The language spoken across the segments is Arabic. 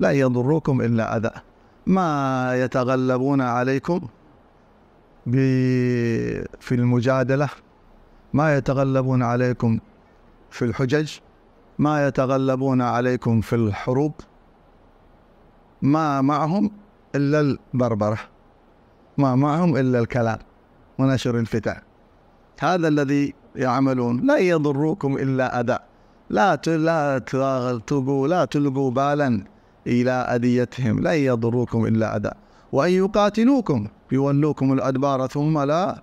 لا يضركم إلا أذى ما يتغلبون عليكم في المجادلة ما يتغلبون عليكم في الحجج ما يتغلبون عليكم في الحروب ما معهم إلا البربرة ما معهم إلا الكلام ونشر الفتن هذا الذي يعملون لا يضروكم إلا أذى لا لا تلقوا لا تلقوا بالا إلى أذيتهم لن يضروكم إلا أذى وأن يقاتلوكم يولوكم الأدبار ثم لا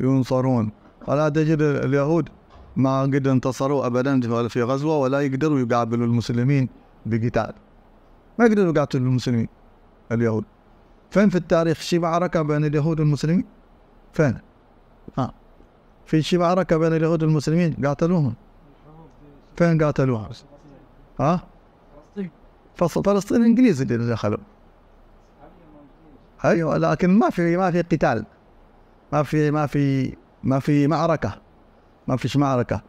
ينصرون فلا تجد اليهود ما قد انتصروا أبدا في غزوة ولا يقدروا يقابلوا المسلمين بقتال ما يقدروا يقاتلوا المسلمين اليهود فين في التاريخ شي معركة بين اليهود والمسلمين فين ها في شي معركة بين اليهود والمسلمين قاتلوهم فين قاتلوهم ها فلسطين الانجليز اللي دخلوا ايوه لكن ما في ما في قتال ما في ما في ما في معركه ما فيش معركه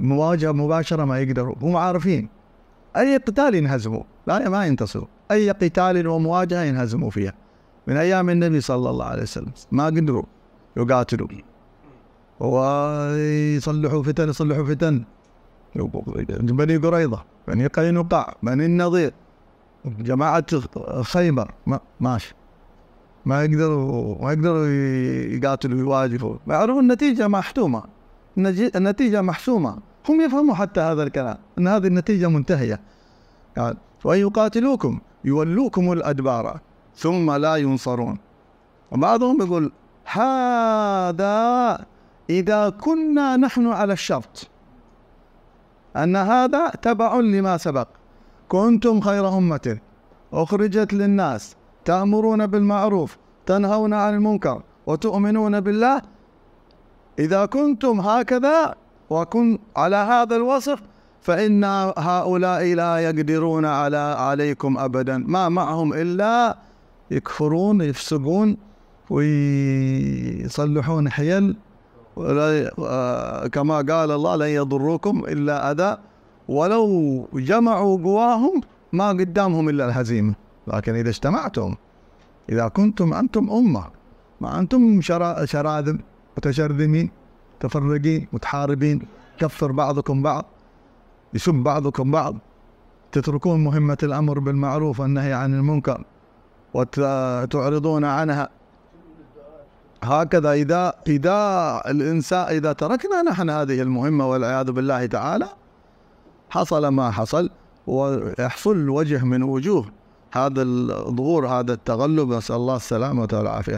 مواجهه مباشره ما يقدروا هم عارفين اي قتال ينهزموا لا ما ينتصروا اي قتال ومواجهه ينهزموا فيها من ايام النبي صلى الله عليه وسلم ما قدروا يقاتلوا ويصلحوا فتن يصلحوا فتن بني قريضه بني قينقاع بني النضير جماعة خيبر ما ماشي ما يقدروا ما يقدروا يقاتلوا يواجهوا يعرفوا النتيجة محتومة النتيجة محسومة هم يفهموا حتى هذا الكلام أن هذه النتيجة منتهية يعني وأن يقاتلوكم يولوكم الأدبار ثم لا ينصرون وبعضهم يقول هذا إذا كنا نحن على الشرط أن هذا تبع لما سبق كنتم خير أمة أخرجت للناس تأمرون بالمعروف تنهون عن المنكر وتؤمنون بالله إذا كنتم هكذا وكن على هذا الوصف فإن هؤلاء لا يقدرون على عليكم أبدا ما معهم إلا يكفرون يفسقون ويصلحون حيل آه، كما قال الله لن يضروكم إلا أذى ولو جمعوا قواهم ما قدامهم إلا الهزيمة لكن إذا اجتمعتم إذا كنتم أنتم أمة ما أنتم شراذم متشرذمين متفرقين متحاربين كفر بعضكم بعض يسب بعضكم بعض تتركون مهمة الأمر بالمعروف والنهي عن المنكر وتعرضون عنها هكذا إذا إذا الإنسان إذا تركنا نحن هذه المهمة والعياذ بالله تعالى حصل ما حصل ويحصل وجه من وجوه هذا الظهور هذا التغلب نسأل الله السلامة والعافية